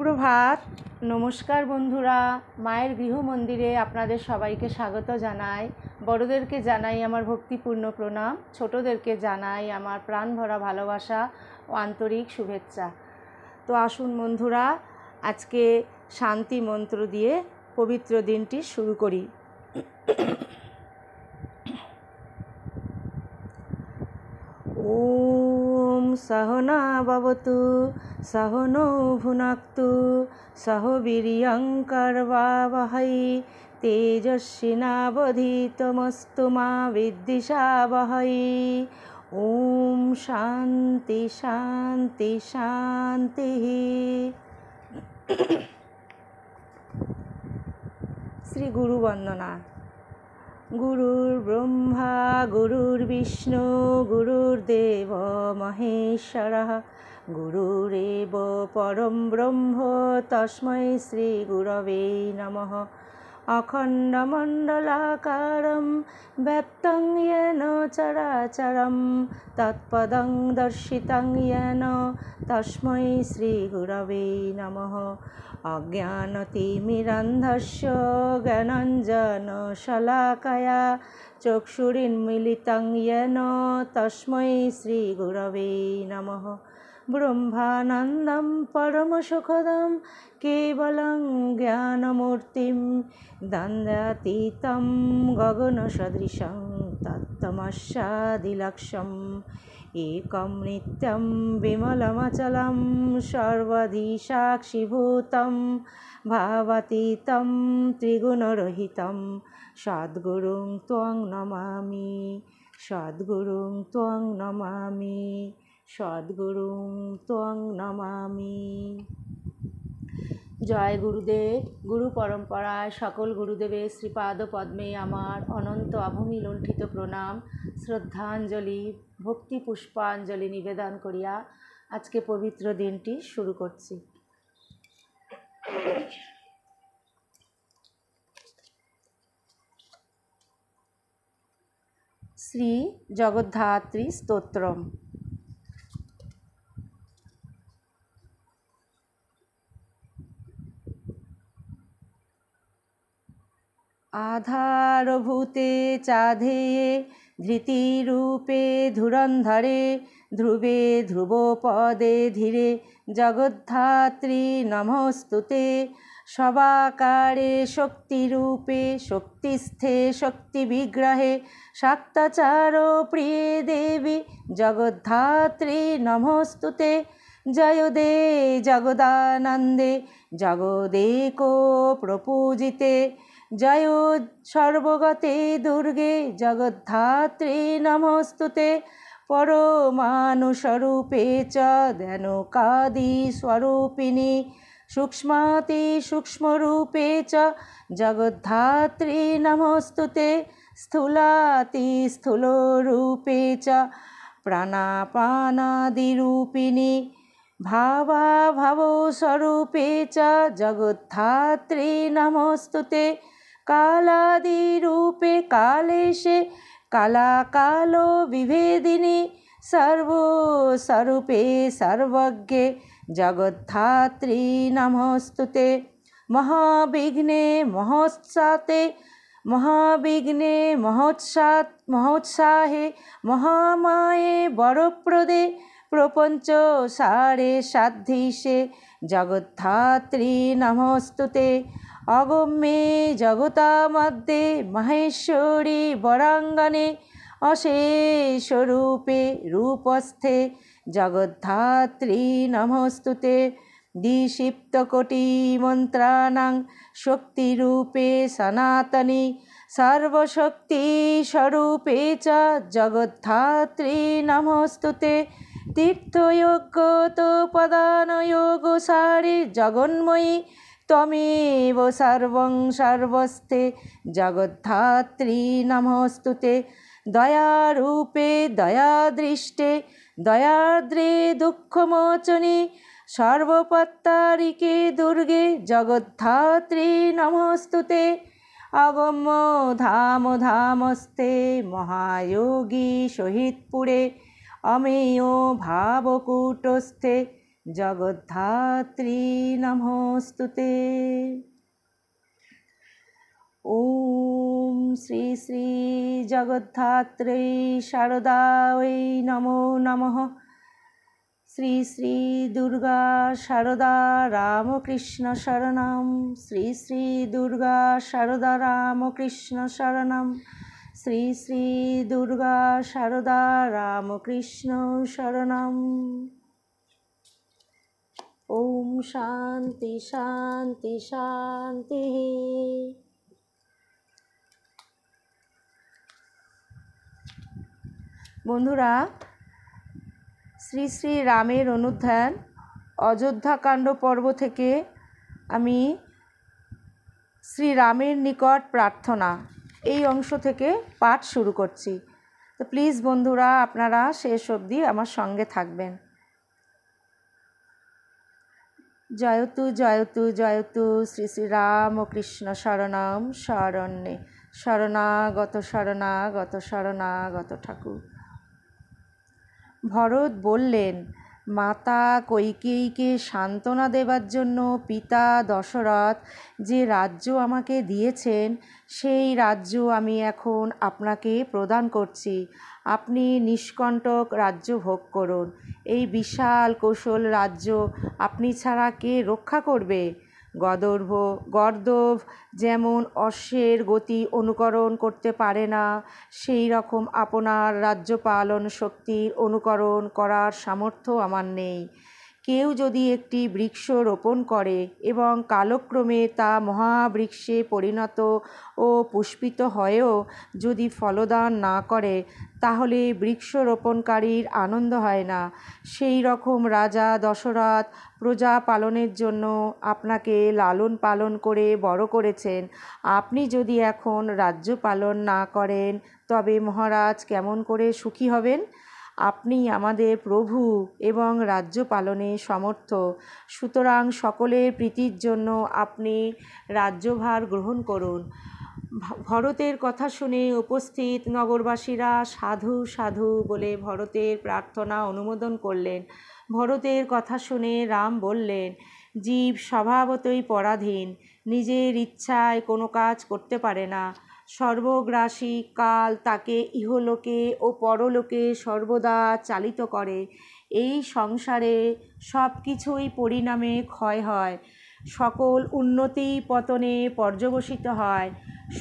সুপ্রভাত নমস্কার বন্ধুরা মায়ের গৃহ মন্দিরে আপনাদের সবাইকে স্বাগত জানাই বড়দেরকে জানাই আমার ভক্তিপূর্ণ প্রণাম ছোটদেরকে জানাই আমার প্রাণ ভরা ভালোবাসা ও আন্তরিক শুভেচ্ছা তো আসুন বন্ধুরা আজকে শান্তি মন্ত্র দিয়ে পবিত্র দিনটি শুরু করি ও সহনাবতু ভবতু সহনৌ ভুনাক্তু সহ বীর্যঙ্কর্বাবহৈ তেজস্বিনাবধিতমস্তু মা বিদ্বিষাবহৈ ওম শান্তি শান্তি শান্তি শ্রী গুরু বন্দনা গুরুর ব্রহ্মা গুরুর্বিষ্ণু গুরুর্দেব মহেশ্বর গুরুরেব পরম ব্রহ্ম তস্মৈ শ্রীগুরবে নমঃ अखण्डमण्डलाकारं व्याप्तं येन चराचरं तत्पदं दर्शितं येन तस्मै श्रीगुरवे नमः अज्ञानतिमिरन्धस्य ज्ञानञ्जनशलाकया चक्षुरिन्मिलितं येन तस्मै श्रीगुरवे नमः ব্রহ্মানন্দম পরমসুখদম কেবলং জ্ঞানমূর্তিম দ্বন্দ্বাতীতম গগনসদৃশং তত্তমস্যাদিলক্ষম একম নিত্যম বিমলমচলম সর্বধি সাক্ষিভূতম ভাবাতীতম ত্রিগুণরহিতম সদ্গুরুং ত্বং নমামি সদ্গুরুং ত্বং নমামি সদ্গুরুং ত্বং নমামি জয় গুরুদেব গুরু পরম্পরায় সকল গুরুদেবের শ্রীপাদ পদ্মে আমার অনন্ত অভূমি লুণ্ঠিত প্রণাম শ্রদ্ধাঞ্জলি ভক্তি পুষ্পাঞ্জলি নিবেদন করিয়া আজকে পবিত্র দিনটি শুরু করছি শ্রী জগদ্ধাত্রী স্তোত্রম আধারভূতে চাঁধে ধৃতিরূপে ধুরন্ধরে ধ্রুবে ধ্রুবপদে ধীরে জগদ্ধাত্রী নমস্তুতে সবাকারে শক্তিরূপে শক্তিস্থে শক্তিবিগ্রহে সাক্তাচার প্রিয়ে দেবী জগদ্ধাত্রী নমস্তুতে জয় দে জগদানন্দে জগদেক প্রপূজিতে জয় সর্বগতে দুর্গে জগদ্ধাত্রী নমস্তুতে পরমানুস্বরূপে চ দেন কাদি স্বরূপিণী সূক্ষ্মাতি সূক্ষ্মরূপে চ জগদ্ধাত্রে নমস্তুতে স্থূলাতি স্থূলরূপে চ প্রাণাপানাদিরূপিণী ভাবাভাবস্বরূপে চ জগদ্ধাত্রে নমস্তুতে কালাদি রূপে কালেশে কালা কালো বিভেদিনী সর্ব সর্বস্বরূপে সর্বজ্ঞে জগদ্ধাত্রী নমস্তুতে মহাবিঘ্নে মহোৎসাতে মহাবিঘ্নে মহোৎসা মহোৎসাহে মহামায়ে বরপ্রদে প্রপঞ্চ সারে সাধ্যিষে জগদ্ধাত্রী নমস্তুতে অগম্যে মধ্যে মহেশ্বরী বরাঙ্গনে অশেষরূপে রূপস্থে জগদ্ধাত্রী নমস্তুতে কোটি মন্ত্রাণাং শক্তিরূপে সর্বশক্তি স্বরূপে চ জগদ্ধাত্রী নমস্তুতে তো পদানযোগ তীর্থযোগ্যতোপদানযোগসারে জগন্ময়ী তমেব সর্বং সর্বস্থে জগদ্ধাত্রী নমস্তুতে দয়ারূপে দয়াদৃষ্টে দয়াদ্রে দুঃখমোচনে সর্বপত্তারিকে দুর্গে জগদ্ধাত্রী নমস্তুতে অগম্য ধাম ধামস্তে মহায়োগী শহীদপুরে অমেয় ভাবকূটস্থে জগদ্ধাত্রী নমস্তুতে ওম শ্রী শ্রী জগদ্ধাত্রী শারদা ওই নমো নম শ্রী শ্রী দুর্গা শারদা রামকৃষ্ণ শরণম শ্রী শ্রী দুর্গা শারদা রামকৃষ্ণ শরণম শ্রী শ্রী দুর্গা শারদা রামকৃষ্ণ শরণম ওম শান্তি শান্তি শান্তি বন্ধুরা শ্রী শ্রী রামের অনুধ্যান অযোধ্যাকাণ্ড পর্ব থেকে আমি শ্রীরামের নিকট প্রার্থনা এই অংশ থেকে পাঠ শুরু করছি তো প্লিজ বন্ধুরা আপনারা শেষ অবধি আমার সঙ্গে থাকবেন জয়তু জয়তু জয়তু শ্রী শ্রী রাম ও কৃষ্ণ শরণম শরণ্যে শরণাগত শরণাগত শরণাগত ঠাকুর ভরত বললেন মাতা কৈকেয়ীকে সান্ত্বনা দেবার জন্য পিতা দশরথ যে রাজ্য আমাকে দিয়েছেন সেই রাজ্য আমি এখন আপনাকে প্রদান করছি আপনি নিষ্কণ্টক রাজ্য ভোগ করুন এই বিশাল কৌশল রাজ্য আপনি ছাড়া কে রক্ষা করবে গদর্ভ গর্দভ যেমন অশ্বের গতি অনুকরণ করতে পারে না সেই রকম আপনার রাজ্য পালন শক্তির অনুকরণ করার সামর্থ্য আমার নেই কেউ যদি একটি বৃক্ষ রোপণ করে এবং কালক্রমে তা মহাবৃক্ষে পরিণত ও পুষ্পিত হয়েও যদি ফলদান না করে তাহলে বৃক্ষ রোপণকারীর আনন্দ হয় না সেই রকম রাজা দশরথ প্রজা পালনের জন্য আপনাকে লালন পালন করে বড় করেছেন আপনি যদি এখন রাজ্য পালন না করেন তবে মহারাজ কেমন করে সুখী হবেন আপনি আমাদের প্রভু এবং রাজ্য পালনে সমর্থ সুতরাং সকলের প্রীতির জন্য আপনি রাজ্যভার গ্রহণ করুন ভরতের কথা শুনে উপস্থিত নগরবাসীরা সাধু সাধু বলে ভরতের প্রার্থনা অনুমোদন করলেন ভরতের কথা শুনে রাম বললেন জীব স্বভাবতই পরাধীন নিজের ইচ্ছায় কোনো কাজ করতে পারে না সর্বগ্রাসী কাল তাকে ইহলোকে ও পরলোকে সর্বদা চালিত করে এই সংসারে সব কিছুই পরিণামে ক্ষয় হয় সকল উন্নতি পতনে পর্যবসিত হয়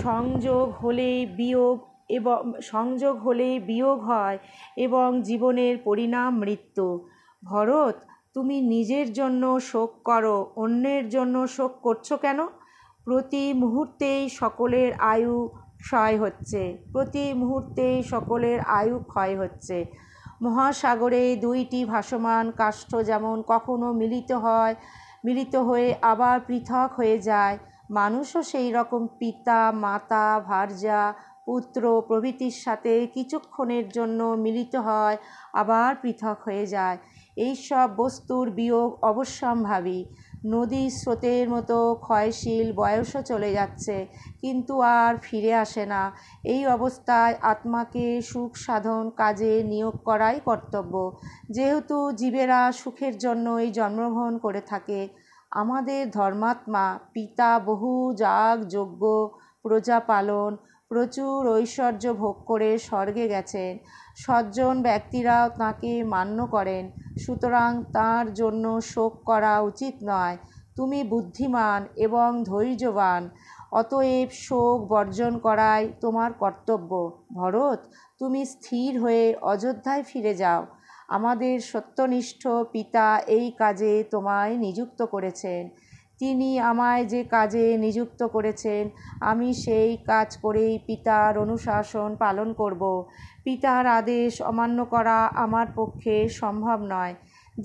সংযোগ হলে বিয়োগ এবং সংযোগ হলে বিয়োগ হয় এবং জীবনের পরিণাম মৃত্যু ভরত তুমি নিজের জন্য শোক করো অন্যের জন্য শোক করছো কেন প্রতি মুহূর্তেই সকলের আয়ু ক্ষয় হচ্ছে প্রতি মুহূর্তেই সকলের আয়ু ক্ষয় হচ্ছে মহাসাগরে দুইটি ভাসমান কাষ্ঠ যেমন কখনো মিলিত হয় মিলিত হয়ে আবার পৃথক হয়ে যায় মানুষও সেই রকম পিতা মাতা ভার্যা পুত্র প্রভৃতির সাথে কিছুক্ষণের জন্য মিলিত হয় আবার পৃথক হয়ে যায় এইসব বস্তুর বিয়োগ অবশ্যম্ভাবী নদীর স্রোতের মতো ক্ষয়শীল বয়সও চলে যাচ্ছে কিন্তু আর ফিরে আসে না এই অবস্থায় আত্মাকে সুখ সাধন কাজে নিয়োগ করাই কর্তব্য যেহেতু জীবেরা সুখের জন্য এই জন্মগ্রহণ করে থাকে আমাদের ধর্মাত্মা পিতা বহু যাগ যজ্ঞ প্রজা পালন প্রচুর ঐশ্বর্য ভোগ করে স্বর্গে গেছেন সজ্জন ব্যক্তিরাও তাঁকে মান্য করেন সুতরাং তাঁর জন্য শোক করা উচিত নয় তুমি বুদ্ধিমান এবং ধৈর্যবান অতএব শোক বর্জন করাই তোমার কর্তব্য ভরত তুমি স্থির হয়ে অযোধ্যায় ফিরে যাও আমাদের সত্যনিষ্ঠ পিতা এই কাজে তোমায় নিযুক্ত করেছেন তিনি আমায় যে কাজে নিযুক্ত করেছেন আমি সেই কাজ করেই পিতার অনুশাসন পালন করব পিতার আদেশ অমান্য করা আমার পক্ষে সম্ভব নয়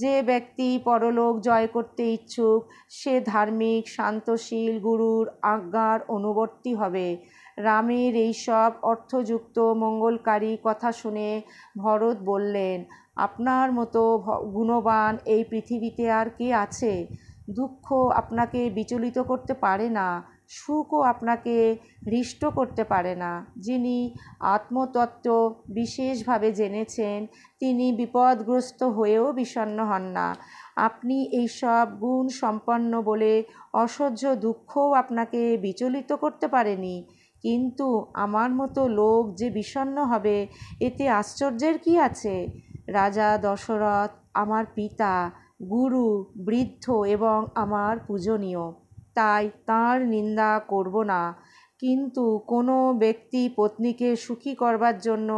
যে ব্যক্তি পরলোক জয় করতে ইচ্ছুক সে ধার্মিক শান্তশীল গুরুর আজ্ঞার অনুবর্তী হবে রামের এইসব অর্থযুক্ত মঙ্গলকারী কথা শুনে ভরত বললেন আপনার মতো গুণবান এই পৃথিবীতে আর কে আছে দুঃখ আপনাকে বিচলিত করতে পারে না সুখও আপনাকে হৃষ্ট করতে পারে না যিনি আত্মতত্ত্ব বিশেষভাবে জেনেছেন তিনি বিপদগ্রস্ত হয়েও বিষণ্ন হন না আপনি এইসব গুণ সম্পন্ন বলে অসহ্য দুঃখও আপনাকে বিচলিত করতে পারেনি কিন্তু আমার মতো লোক যে বিষণ্ন হবে এতে আশ্চর্যের কি আছে রাজা দশরথ আমার পিতা গুরু বৃদ্ধ এবং আমার পূজনীয় তাই তাঁর নিন্দা করব না কিন্তু কোনো ব্যক্তি পত্নীকে সুখী করবার জন্য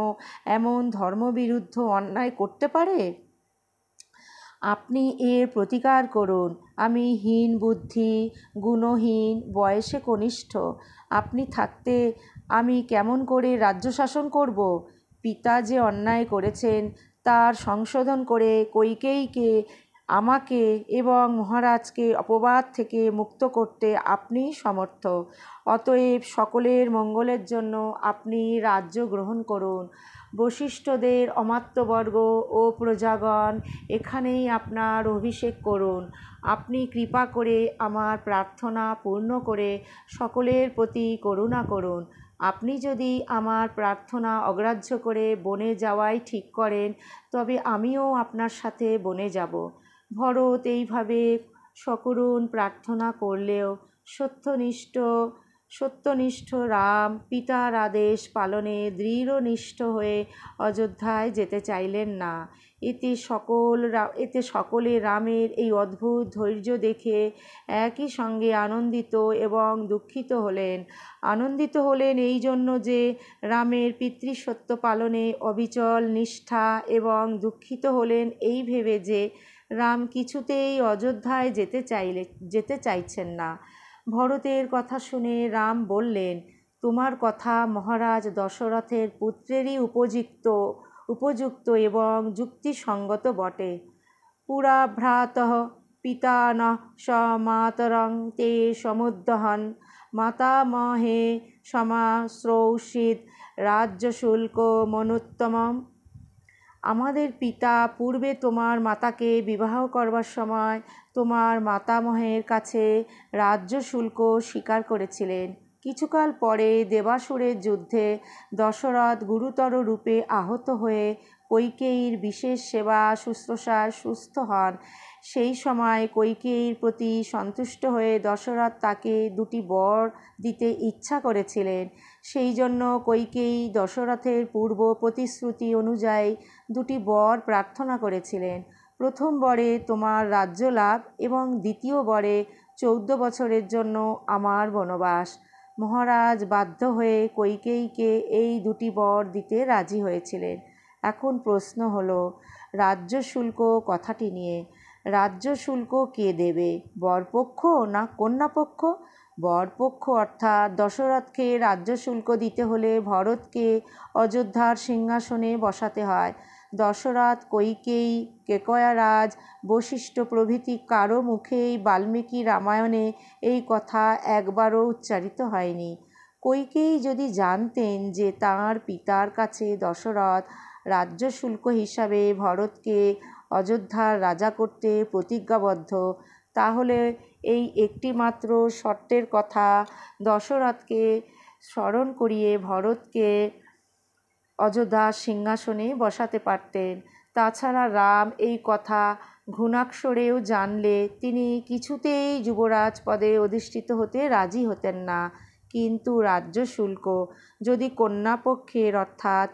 এমন ধর্মবিরুদ্ধ অন্যায় করতে পারে আপনি এর প্রতিকার করুন আমি হীন বুদ্ধি গুণহীন বয়সে কনিষ্ঠ আপনি থাকতে আমি কেমন করে রাজ্য শাসন করব পিতা যে অন্যায় করেছেন তার সংশোধন করে কৈকেয়ীকে আমাকে এবং মহারাজকে অপবাদ থেকে মুক্ত করতে আপনি সমর্থ অতএব সকলের মঙ্গলের জন্য আপনি রাজ্য গ্রহণ করুন বশিষ্ঠদের অমাত্যবর্গ ও প্রজাগণ এখানেই আপনার অভিষেক করুন আপনি কৃপা করে আমার প্রার্থনা পূর্ণ করে সকলের প্রতি করুণা করুন আপনি যদি আমার প্রার্থনা অগ্রাহ্য করে বনে যাওয়াই ঠিক করেন তবে আমিও আপনার সাথে বনে যাব ভরত এইভাবে সকরুণ প্রার্থনা করলেও সত্যনিষ্ঠ সত্যনিষ্ঠ রাম পিতার আদেশ পালনে দৃঢ়নিষ্ঠ হয়ে অযোধ্যায় যেতে চাইলেন না এতে সকল এতে সকলে রামের এই অদ্ভুত ধৈর্য দেখে একই সঙ্গে আনন্দিত এবং দুঃখিত হলেন আনন্দিত হলেন এই জন্য যে রামের পিতৃসত্য পালনে অবিচল নিষ্ঠা এবং দুঃখিত হলেন এই ভেবে যে রাম কিছুতেই অযোধ্যায় যেতে চাইলে যেতে চাইছেন না ভরতের কথা শুনে রাম বললেন তোমার কথা মহারাজ দশরথের পুত্রেরই উপযুক্ত উপযুক্ত এবং যুক্তিসঙ্গত বটে পুরা ভ্রাত পিতা ন সমাতরং তে সমুদ্দহন মাতামহে সমাশ্রৌষিত রাজ্যশুল্ক মনুত্তমম আমাদের পিতা পূর্বে তোমার মাতাকে বিবাহ করবার সময় তোমার মাতামহের কাছে রাজ্য শুল্ক স্বীকার করেছিলেন কিছুকাল পরে দেবাসুরের যুদ্ধে দশরথ গুরুতর রূপে আহত হয়ে কৈকেয়ীর বিশেষ সেবা শুশ্রূষায় সুস্থ হন সেই সময় কৈকেয়ীর প্রতি সন্তুষ্ট হয়ে দশরথ তাকে দুটি বর দিতে ইচ্ছা করেছিলেন সেই জন্য কৈকেয়ী দশরথের পূর্ব প্রতিশ্রুতি অনুযায়ী দুটি বর প্রার্থনা করেছিলেন প্রথম বরে তোমার রাজ্য লাভ এবং দ্বিতীয় বরে চৌদ্দ বছরের জন্য আমার বনবাস মহারাজ বাধ্য হয়ে কৈকেয়ীকে এই দুটি বর দিতে রাজি হয়েছিলেন এখন প্রশ্ন হলো রাজ্য শুল্ক কথাটি নিয়ে রাজ্য শুল্ক কে দেবে বরপক্ষ না কন্যাপক্ষ বরপক্ষ অর্থাৎ দশরথকে রাজ্য শুল্ক দিতে হলে ভরতকে অযোধ্যার সিংহাসনে বসাতে হয় দশরথ কৈকেই কেকয়ারাজ বশিষ্ঠ প্রভৃতি কারো মুখেই বাল্মীকি রামায়ণে এই কথা একবারও উচ্চারিত হয়নি কৈকেই যদি জানতেন যে তাঁর পিতার কাছে দশরথ রাজ্য শুল্ক হিসাবে ভরতকে অযোধ্যার রাজা করতে প্রতিজ্ঞাবদ্ধ তাহলে এই একটিমাত্র শর্তের কথা দশরথকে স্মরণ করিয়ে ভরতকে অযোধ্যা সিংহাসনে বসাতে পারতেন তাছাড়া রাম এই কথা ঘুণাক্ষরেও জানলে তিনি কিছুতেই যুবরাজ পদে অধিষ্ঠিত হতে রাজি হতেন না কিন্তু রাজ্য শুল্ক যদি কন্যাপক্ষের অর্থাৎ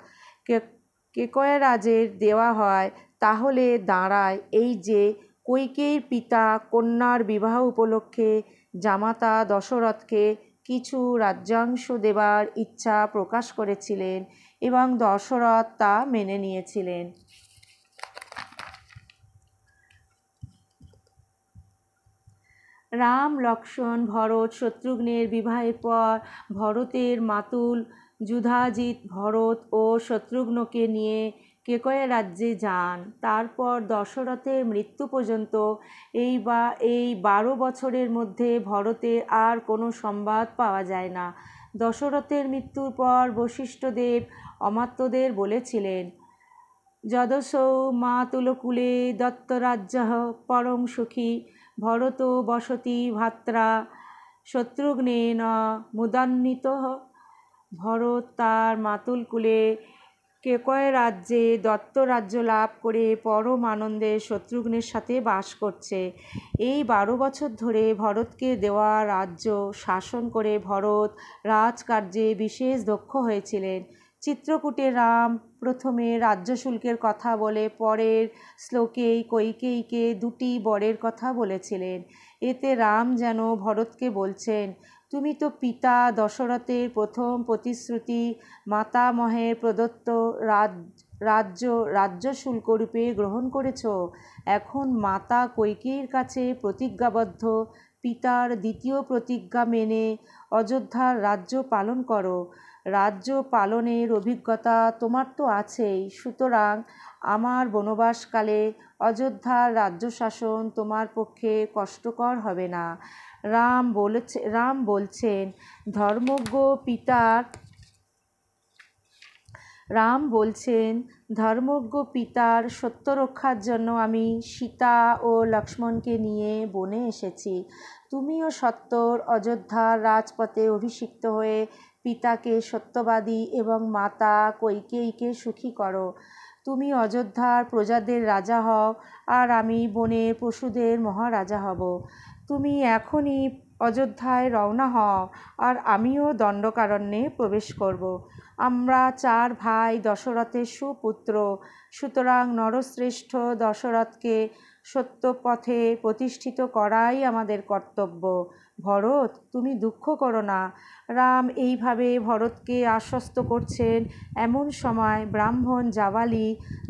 কেকয়রাজের দেওয়া হয় তাহলে দাঁড়ায় এই যে কৈকেয়ীর পিতা কন্যার বিবাহ উপলক্ষে জামাতা দশরথকে কিছু রাজ্যাংশ দেবার ইচ্ছা প্রকাশ করেছিলেন এবং দশরথ তা মেনে নিয়েছিলেন রাম লক্ষণ ভরত শত্রুঘ্নের বিবাহের পর ভরতের মাতুল যুধাজিৎ ভরত ও শত্রুঘ্নকে নিয়ে কেকয়া রাজ্যে যান তারপর দশরথের মৃত্যু পর্যন্ত এই বা এই বারো বছরের মধ্যে ভরতের আর কোনো সংবাদ পাওয়া যায় না দশরথের মৃত্যুর পর বশিষ্ঠদেব অমাত্যদের বলেছিলেন যদসৌ মা তুলকুলে দত্তরাজ্য পরম সুখী ভরত বসতি ভাত্রা শত্রুঘ্নে ন মুদান্বিত ভরত তার মাতুলকুলে কেকয় রাজ্যে দত্ত রাজ্য লাভ করে পরম আনন্দে শত্রুঘ্নের সাথে বাস করছে এই বারো বছর ধরে ভরতকে দেওয়া রাজ্য শাসন করে ভরত রাজকার্যে বিশেষ দক্ষ হয়েছিলেন চিত্রকূটে রাম প্রথমে রাজ্য শুল্কের কথা বলে পরের শ্লোকেই কৈকেয়ীকে দুটি বরের কথা বলেছিলেন এতে রাম যেন ভরতকে বলছেন তুমি তো পিতা দশরথের প্রথম প্রতিশ্রুতি মাতামহের প্রদত্ত রাজ রাজ্য রাজ্য শুল্করূপে গ্রহণ করেছ এখন মাতা কৈকেয়ীর কাছে প্রতিজ্ঞাবদ্ধ পিতার দ্বিতীয় প্রতিজ্ঞা মেনে অযোধ্যার রাজ্য পালন করো রাজ্য পালনের অভিজ্ঞতা তোমার তো আছেই সুতরাং আমার বনবাসকালে অযোধ্যার রাজ্য শাসন তোমার পক্ষে কষ্টকর হবে না রাম বলেছে রাম বলছেন ধর্মজ্ঞ পিতার রাম বলছেন ধর্মজ্ঞ পিতার সত্য রক্ষার জন্য আমি সীতা ও লক্ষ্মণকে নিয়ে বনে এসেছি তুমিও সত্তর অযোধ্যার রাজপথে অভিষিক্ত হয়ে পিতাকে সত্যবাদী এবং মাতা কৈকেয়ীকে সুখী করো তুমি অযোধ্যার প্রজাদের রাজা হও আর আমি বনের পশুদের মহারাজা হব তুমি এখনই অযোধ্যায় রওনা হও আর আমিও দণ্ডকারণ্যে প্রবেশ করব আমরা চার ভাই দশরথের সুপুত্র সুতরাং নরশ্রেষ্ঠ দশরথকে সত্যপথে প্রতিষ্ঠিত করাই আমাদের কর্তব্য ভরত তুমি দুঃখ করো না রাম এইভাবে ভরতকে আশ্বস্ত করছেন এমন সময় ব্রাহ্মণ জাবালি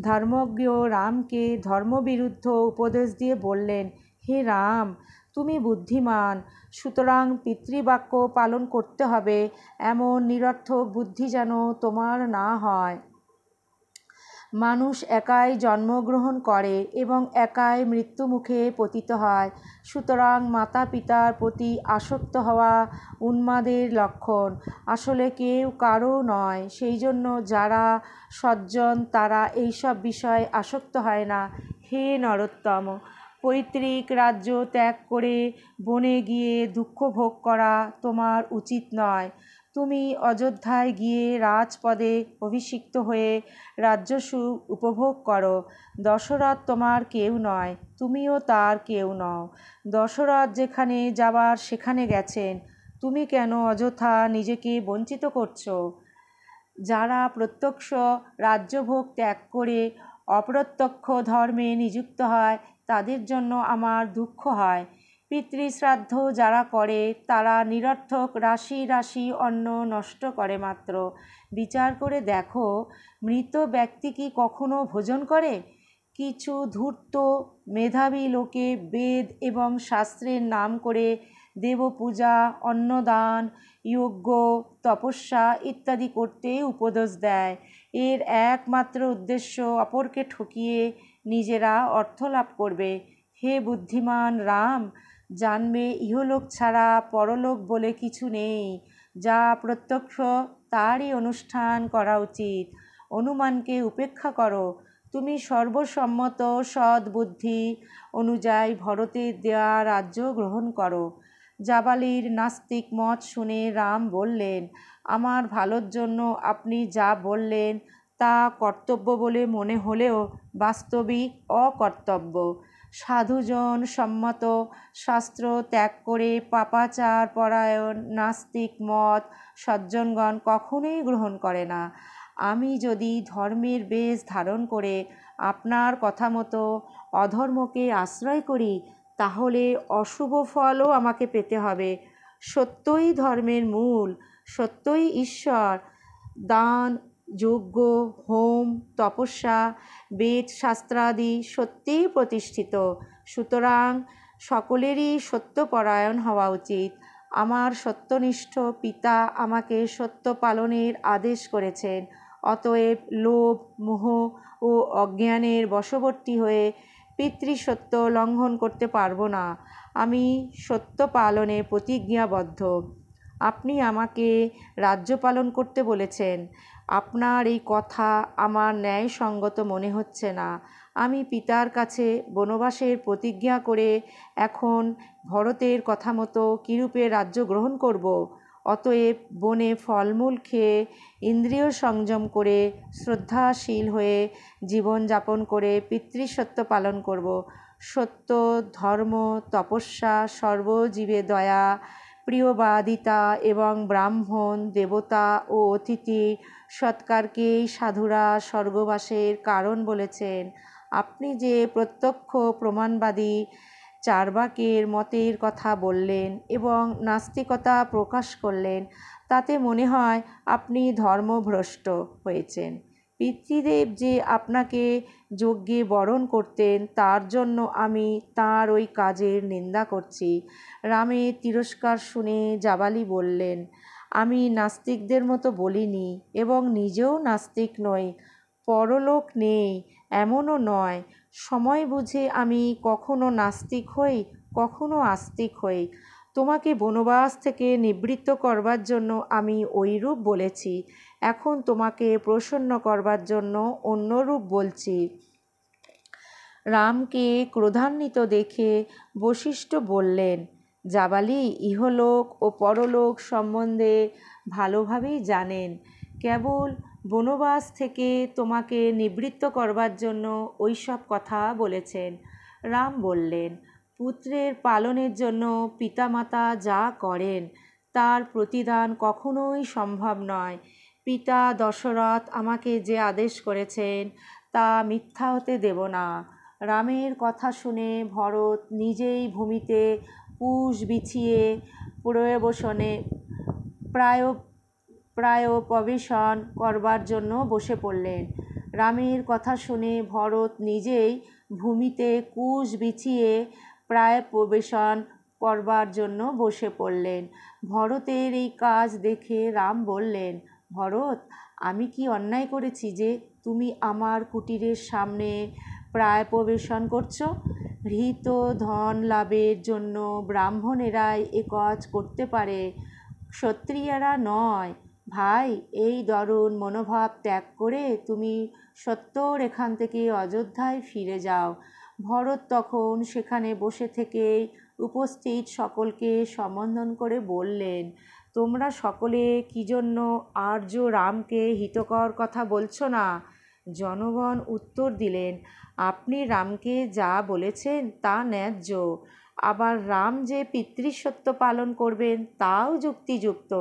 ধর্মজ্ঞ রামকে ধর্মবিরুদ্ধ উপদেশ দিয়ে বললেন হে রাম তুমি বুদ্ধিমান সুতরাং পিতৃবাক্য পালন করতে হবে এমন নিরর্থক বুদ্ধি যেন তোমার না হয় মানুষ একাই জন্মগ্রহণ করে এবং একাই মৃত্যুমুখে পতিত হয় সুতরাং মাতা পিতার প্রতি আসক্ত হওয়া উন্মাদের লক্ষণ আসলে কেউ কারও নয় সেই জন্য যারা সজ্জন তারা এইসব বিষয়ে আসক্ত হয় না হে নরোত্তম পৈতৃক রাজ্য ত্যাগ করে বনে গিয়ে দুঃখ ভোগ করা তোমার উচিত নয় তুমি অযোধ্যায় গিয়ে রাজপদে অভিষিক্ত হয়ে রাজ্যসুখ উপভোগ করো দশরথ তোমার কেউ নয় তুমিও তার কেউ নও দশরথ যেখানে যাবার সেখানে গেছেন তুমি কেন অযথা নিজেকে বঞ্চিত করছো যারা প্রত্যক্ষ রাজ্যভোগ ত্যাগ করে অপ্রত্যক্ষ ধর্মে নিযুক্ত হয় তাদের জন্য আমার দুঃখ হয় পিতৃশ্রাদ্ধ যারা করে তারা নিরর্থক রাশি রাশি অন্ন নষ্ট করে মাত্র বিচার করে দেখো মৃত ব্যক্তি কি কখনো ভোজন করে কিছু ধূর্ত মেধাবী লোকে বেদ এবং শাস্ত্রের নাম করে দেবপূজা অন্নদান যজ্ঞ তপস্যা ইত্যাদি করতে উপদেশ দেয় এর একমাত্র উদ্দেশ্য অপরকে ঠকিয়ে নিজেরা অর্থ লাভ করবে হে বুদ্ধিমান রাম জানবে ইহলোক ছাড়া পরলোক বলে কিছু নেই যা প্রত্যক্ষ তারই অনুষ্ঠান করা উচিত অনুমানকে উপেক্ষা করো তুমি সর্বসম্মত বুদ্ধি অনুযায়ী ভরতের দেয়া রাজ্য গ্রহণ করো জাবালির নাস্তিক মত শুনে রাম বললেন আমার ভালোর জন্য আপনি যা বললেন তা কর্তব্য বলে মনে হলেও বাস্তবিক অকর্তব্য সাধুজন সম্মত শাস্ত্র ত্যাগ করে পাপাচার পরায়ণ নাস্তিক মত সজ্জনগণ কখনোই গ্রহণ করে না আমি যদি ধর্মের বেশ ধারণ করে আপনার কথা মতো অধর্মকে আশ্রয় করি তাহলে অশুভ ফলও আমাকে পেতে হবে সত্যই ধর্মের মূল সত্যই ঈশ্বর দান যজ্ঞ হোম তপস্যা বেদ শাস্ত্রাদি সত্যিই প্রতিষ্ঠিত সুতরাং সকলেরই সত্যপরায়ণ হওয়া উচিত আমার সত্যনিষ্ঠ পিতা আমাকে সত্য পালনের আদেশ করেছেন অতএব লোভ মোহ ও অজ্ঞানের বশবর্তী হয়ে পিতৃসত্য লঙ্ঘন করতে পারবো না আমি সত্য পালনে প্রতিজ্ঞাবদ্ধ আপনি আমাকে রাজ্য পালন করতে বলেছেন আপনার এই কথা আমার ন্যায়সঙ্গত মনে হচ্ছে না আমি পিতার কাছে বনবাসের প্রতিজ্ঞা করে এখন ভরতের কথা মতো কিরূপে রাজ্য গ্রহণ করব। অতএব বনে ফলমূল খেয়ে ইন্দ্রিয় সংযম করে শ্রদ্ধাশীল হয়ে জীবন যাপন করে পিতৃসত্য পালন করব। সত্য ধর্ম তপস্যা সর্বজীবে দয়া প্রিয়বাদিতা এবং ব্রাহ্মণ দেবতা ও অতিথি সৎকারকেই সাধুরা স্বর্গবাসের কারণ বলেছেন আপনি যে প্রত্যক্ষ প্রমাণবাদী চারবাকের মতের কথা বললেন এবং নাস্তিকতা প্রকাশ করলেন তাতে মনে হয় আপনি ধর্মভ্রষ্ট হয়েছেন পিতৃদেব যে আপনাকে যজ্ঞে বরণ করতেন তার জন্য আমি তার ওই কাজের নিন্দা করছি রামের তিরস্কার শুনে জাবালি বললেন আমি নাস্তিকদের মতো বলিনি এবং নিজেও নাস্তিক নই পরলোক নেই এমনও নয় সময় বুঝে আমি কখনো নাস্তিক হই কখনো আস্তিক হই তোমাকে বনবাস থেকে নিবৃত্ত করবার জন্য আমি ওইরূপ বলেছি এখন তোমাকে প্রসন্ন করবার জন্য অন্যরূপ বলছি রামকে ক্রোধান্বিত দেখে বশিষ্ঠ বললেন জাবালি ইহলোক ও পরলোক সম্বন্ধে ভালোভাবেই জানেন কেবল বনবাস থেকে তোমাকে নিবৃত্ত করবার জন্য ওই সব কথা বলেছেন রাম বললেন পুত্রের পালনের জন্য পিতামাতা যা করেন তার প্রতিদান কখনোই সম্ভব নয় পিতা দশরথ আমাকে যে আদেশ করেছেন তা মিথ্যা হতে দেব না রামের কথা শুনে ভরত নিজেই ভূমিতে কুশ বিছিয়ে প্রয়োবসনে প্রায় প্রায় প্রবেশন করবার জন্য বসে পড়লেন রামের কথা শুনে ভরত নিজেই ভূমিতে কুশ বিছিয়ে প্রায় প্রবেশন করবার জন্য বসে পড়লেন ভরতের এই কাজ দেখে রাম বললেন ভরত আমি কি অন্যায় করেছি যে তুমি আমার কুটিরের সামনে প্রায় প্রবেশন করছো হৃত ধন লাভের জন্য ব্রাহ্মণেরাই এ কাজ করতে পারে ক্ষত্রিয়ারা নয় ভাই এই দরুণ মনোভাব ত্যাগ করে তুমি সত্যর এখান থেকে অযোধ্যায় ফিরে যাও ভরত তখন সেখানে বসে থেকে উপস্থিত সকলকে সম্বোধন করে বললেন তোমরা সকলে কি জন্য আর্য রামকে হিতকর কথা বলছো না জনগণ উত্তর দিলেন আপনি রামকে যা বলেছেন তা ন্যায্য আবার রাম যে পিতৃসত্য পালন করবেন তাও যুক্তিযুক্ত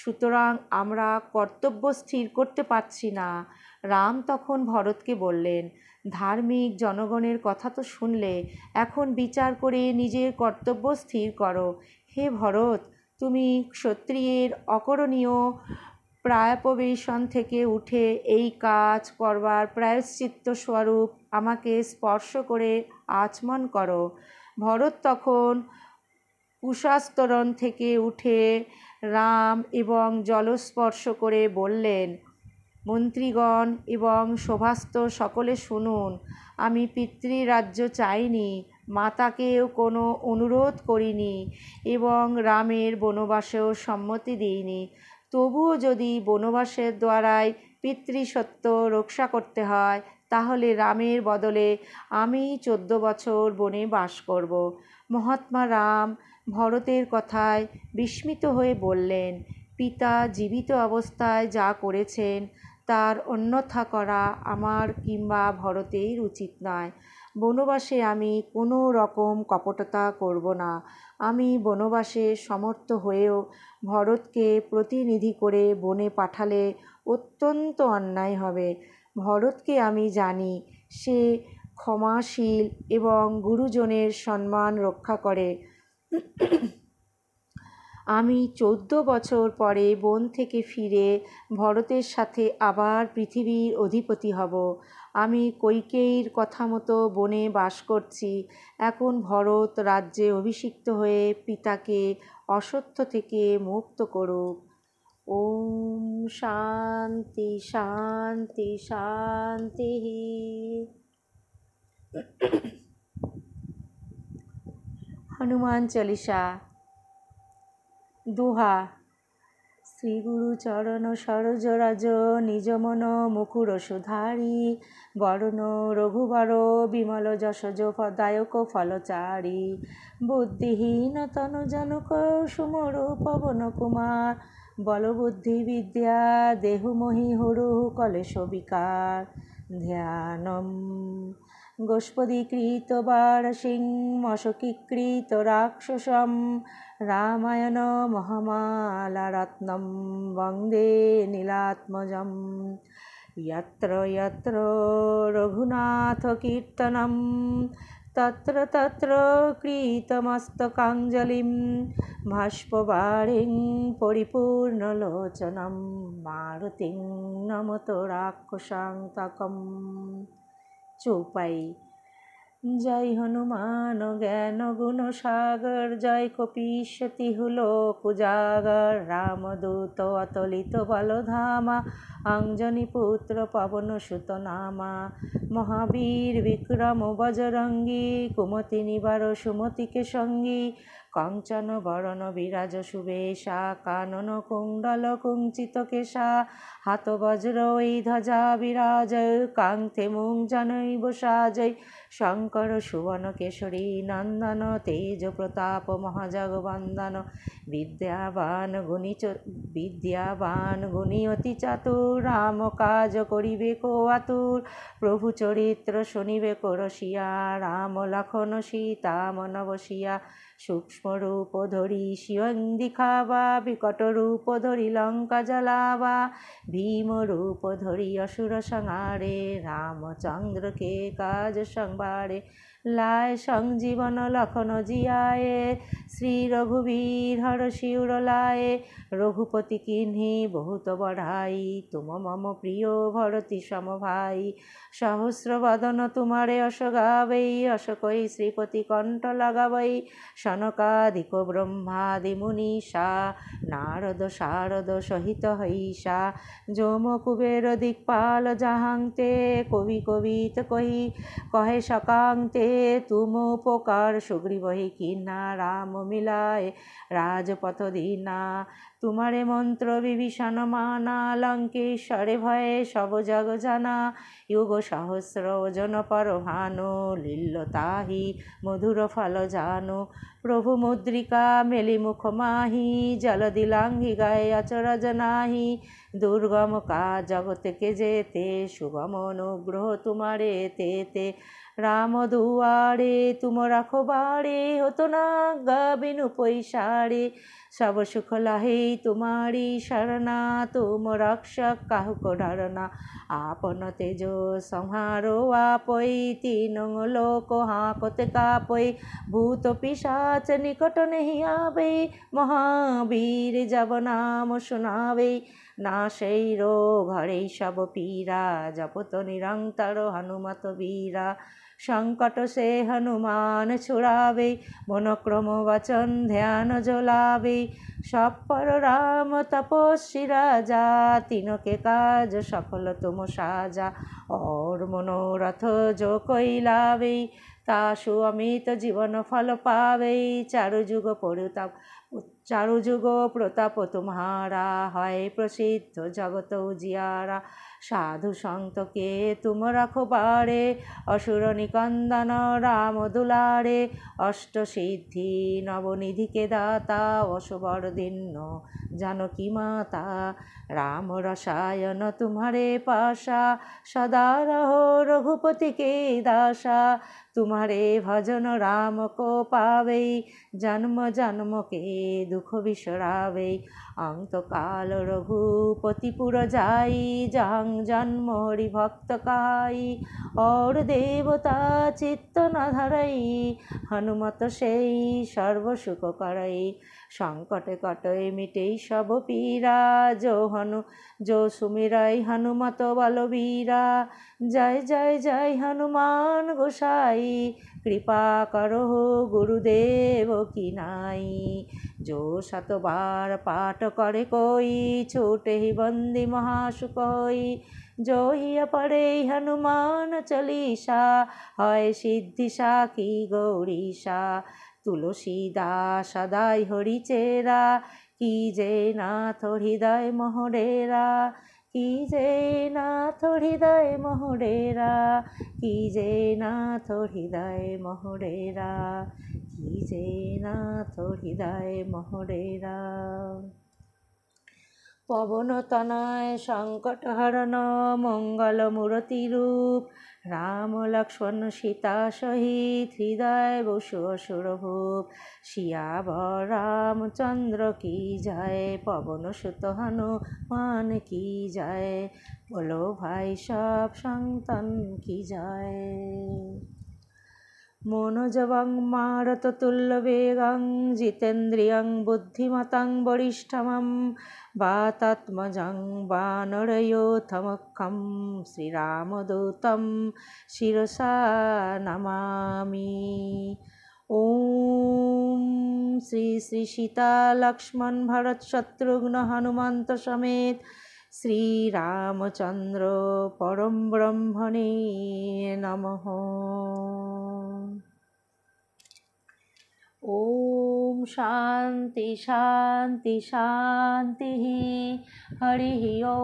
সুতরাং আমরা কর্তব্য স্থির করতে পারছি না রাম তখন ভরতকে বললেন ধার্মিক জনগণের কথা তো শুনলে এখন বিচার করে নিজের কর্তব্য স্থির করো হে ভরত তুমি ক্ষত্রিয়ের অকরণীয় প্রায়োপবেশন থেকে উঠে এই কাজ করবার প্রায়শ্চিত্ত স্বরূপ আমাকে স্পর্শ করে আচমন করো ভরত তখন কুশাস্তরণ থেকে উঠে রাম এবং জলস্পর্শ করে বললেন মন্ত্রীগণ এবং শোভাস্ত সকলে শুনুন আমি পিতৃরাজ্য চাইনি মাতাকেও কোনো অনুরোধ করিনি এবং রামের বনবাসেও সম্মতি দিইনি তবুও যদি বনবাসের দ্বারাই পিতৃসত্য রক্ষা করতে হয় তাহলে রামের বদলে আমি চোদ্দ বছর বনে বাস করব মহাত্মা রাম ভরতের কথায় বিস্মিত হয়ে বললেন পিতা জীবিত অবস্থায় যা করেছেন তার অন্যথা করা আমার কিংবা ভরতের উচিত নয় বনবাসে আমি কোনো রকম কপটতা করব না আমি বনবাসে সমর্থ হয়েও ভরতকে প্রতিনিধি করে বনে পাঠালে অত্যন্ত অন্যায় হবে ভরতকে আমি জানি সে ক্ষমাশীল এবং গুরুজনের সম্মান রক্ষা করে আমি চোদ্দ বছর পরে বন থেকে ফিরে ভরতের সাথে আবার পৃথিবীর অধিপতি হব আমি কৈকেয়ীর কথা মতো বনে বাস করছি এখন ভরত রাজ্যে অভিষিক্ত হয়ে পিতাকে অসত্য থেকে মুক্ত করুক ওম শান্তি শান্তি শান্তি হনুমান চালিসা দোহা শ্রীগুরু চরণ সরোজ রাজ নিজ মন মুকুর সুধারি বরণ রঘুবর বিমল যশজ পদায়ক ফলচারী বুদ্ধিহীন তন জনক সুমর পবন কুমার বলবুদ্ধি বিদ্যা দেহমহি হরু কলেশ বিকার ধ্যানম বার সিং মশকীকৃত রাক্ষসম রামায়ণ মহামালারত্নম বন্দে নীলাত্মজম यत्र यत्र रघुनाथकीर्तनं तत्र तत्र कृतमस्तकाञ्जलिं भाष्पवाणीं परिपूर्णलोचनं मारुतिं नमतो राक्षसान्तकं चोपाई জয় হনুমান জ্ঞান গুণ সাগর জয় কপিশতি হল কুজাগর রামদূত অতলিত বলধামা অঞ্জনী পুত্র পবন সুত নামা মহাবীর বিক্রম বজরঙ্গী কুমতি নিবার সুমতিকে সঙ্গী কঞ্চন বরণ বিরাজ শুভেশা কানন কুণ্ডল কুঞ্চিত কেশা হাত বজ্র এই ধ্বজা বিরাজ কান্তে মুং বসা জয় শঙ্কর সুবন কেশরী নন্দন তেজ প্রতাপ মহাজগবন্দন বিদ্যাবান গুণিচ বিদ্যাবান গুণী অতি চাতুর রাম কাজ করিবে কো আতুর প্রভু চরিত্র শুনিবে করসিয়া রাম লখন সীতা মনবসিয়া সূক্ষ্মরূপ ধরি খাবা বিকট রূপ ধরি লঙ্কা জ্বালাবা ভীম রূপ ধরি অসুর সংহারে রামচন্দ্রকে কাজ সংবারে লায় সংজীবন লখন জিয়ায়ে শ্রী রঘুবীর হর শিউর লায়ে রঘুপতি কিহ্নি বহুত বড়াই তুম মম প্রিয় ভরতী ভাই সহস্র বদন তোমারে অস গাবেই অসকই শ্রীপতি কণ্ঠ লাগাবই সনকাধিক ব্রহ্মাদি মুনিষা নারদ শারদ সহিত হইষা যোম কুবের দিকপাল জাহাংতে কবি কবিত কহি কহে সকাংতে পায়ে তুম উপকার সুগ্রীবহি কিনা রাম মিলায় রাজপথ দিনা তোমারে মন্ত্র বিভীষণ মানা লঙ্কেশ্বরে ভয়ে সব জগ জানা যুগ সহস্র ওজন ভানো লীল তাহি মধুর ফল জানো প্রভু মুদ্রিকা মেলি মুখ মাহি জল দিলাঙ্গি গায়ে অচরজ নাহি দুর্গম কা জগতকে যেতে সুগম অনুগ্রহ তোমারে তেতে রাম দুয়ারে তুম রাখবারে হতো না গাবিনু পৈসারে সব সুখ লাহে তোমারি শরণা তুম রক্ষক কাহুক ধারণা আপন তেজ সংহার আপই তিন লোক হাঁকতে কাপই ভূত পিসাচ নিকট নেহি আবে মহাবীর যাব নাম শোনাবে না সেই রো ঘরে সব পীরা জপত নিরন্তর হনুমত বীরা সংকট সে হনুমান ছুড়াবে মনক্রম বচন ধ্যান জ্বলাবে সব পর রাম তপস্বী রাজা তিনকে কাজ সকল তুম সাজা অর মনোরথ যো কৈলাবে তাসু অমিত জীবন ফল পাবে চারুযুগ চারু চারুযুগ প্রতাপ তুমহারা হয় প্রসিদ্ধ জগত জিয়ারা সাধু সন্তকে তুম রাখবারে অসুর নিকন্দন রাম দুলারে অষ্ট সিদ্ধি নবনিধিকে দাতা অশুবর দিন্ন জানকী মাতা রাম রসায়ন তোমারে পাশা সদা রহ রঘুপতিকে দাসা তোমারে ভজন রাম কো পাবে জন্ম জন্মকে দুঃখ বিসরাবে অন্তকাল রঘুপতিপুর যাই যাং জন্ম হরি ভক্ত কাই অর দেবতা চিত্ত না ধরাই হনুমত সেই সর্বসুখ করাই সংকটে কটয়ে মিটেই সব পীরা যো হনু যো সুমিরাই হনুমত বলবীরা জয় জয় জয় হনুমান গোসাই কৃপা করো গুরুদেব কি নাই যো সতবার পাঠ করে কই ছোটে বন্দি মহাশু কই जो পড়ে হনুমান চলিসা হয় সিদ্ধিসা কি গৌরিষা তুলসী দাস সদাই হরিচেরা কি যে না হৃদয় মহরেরা কি যে না হৃদয় মহরেরা কি যে না হৃদয় মহরেরা কি যে না হৃদয় মহরেরা পবনতনায় সংকটহরণ মঙ্গল মূরতিরূপ রাম লক্ষ্মণ সীতা সহিত হৃদয় বসু সুরভূপ শিয়াবর রামচন্দ্র কি যায় পবন সুত হনুমান কি যায় বলো ভাই সব সন্তান কি যায় মনোজবং মারততুল্যবেগং জিতেন্দ্রিয়ং বুদ্ধিমতাং বরিষ্ঠমম वातात्मजं वानरयोथमखं श्रीरामदूतं शिरसा नमामि ॐ श्री श्री सीता लक्ष्मण भरत शत्रुघ्न हनुमन्त শ্রীরামচন্দ্র পরম ব্রহ্মণে নম ও শান্তি শান্তি शान्तिः हरिः ॐ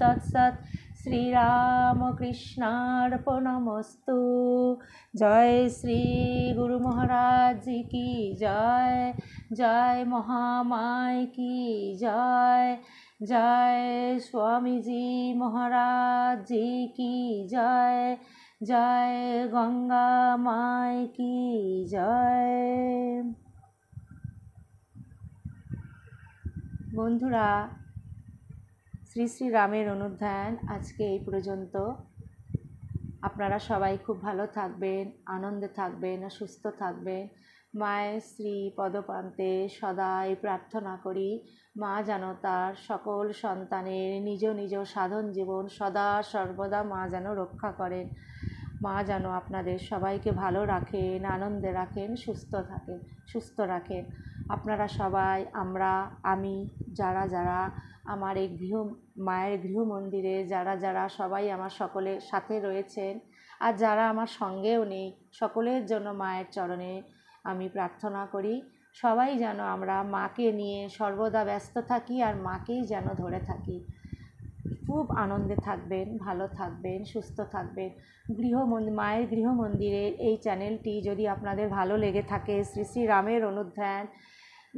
तत्सत् শ্রীরামকৃষ্ণার্পণমস্তু জয় শ্রী গুরু মহারাজ কি জয় জয় মহামায় কি জয় জয় স্বামীজি মহারাজ কি জয় জয় গঙ্গা মায় কি জয় বন্ধুরা শ্রী শ্রী রামের অনুধ্যান আজকে এই পর্যন্ত আপনারা সবাই খুব ভালো থাকবেন আনন্দে থাকবেন সুস্থ থাকবেন মায়ের শ্রী পদপান্তে সদাই প্রার্থনা করি মা যেন তার সকল সন্তানের নিজ নিজ সাধন জীবন সদা সর্বদা মা যেন রক্ষা করেন মা যেন আপনাদের সবাইকে ভালো রাখেন আনন্দে রাখেন সুস্থ থাকেন সুস্থ রাখেন আপনারা সবাই আমরা আমি যারা যারা আমার এই গৃহ মায়ের গৃহমন্দিরে যারা যারা সবাই আমার সকলের সাথে রয়েছেন আর যারা আমার সঙ্গেও নেই সকলের জন্য মায়ের চরণে আমি প্রার্থনা করি সবাই যেন আমরা মাকে নিয়ে সর্বদা ব্যস্ত থাকি আর মাকেই যেন ধরে থাকি খুব আনন্দে থাকবেন ভালো থাকবেন সুস্থ থাকবেন গৃহ মায়ের গৃহমন্দিরের এই চ্যানেলটি যদি আপনাদের ভালো লেগে থাকে শ্রী শ্রী রামের অনুধ্যান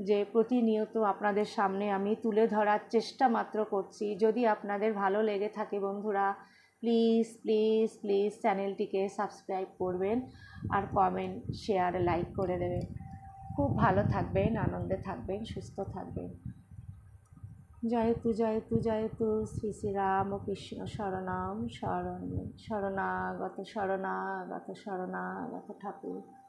যে প্রতিনিয়ত আপনাদের সামনে আমি তুলে ধরার চেষ্টা মাত্র করছি যদি আপনাদের ভালো লেগে থাকে বন্ধুরা প্লিজ প্লিজ প্লিজ চ্যানেলটিকে সাবস্ক্রাইব করবেন আর কমেন্ট শেয়ার লাইক করে দেবেন খুব ভালো থাকবেন আনন্দে থাকবেন সুস্থ থাকবেন জয়তু জয়তু জয়তু শ্রী শ্রী রাম কৃষ্ণ শরণাম শরণ শরণাগত শরণাগত শরণাগত ঠাকুর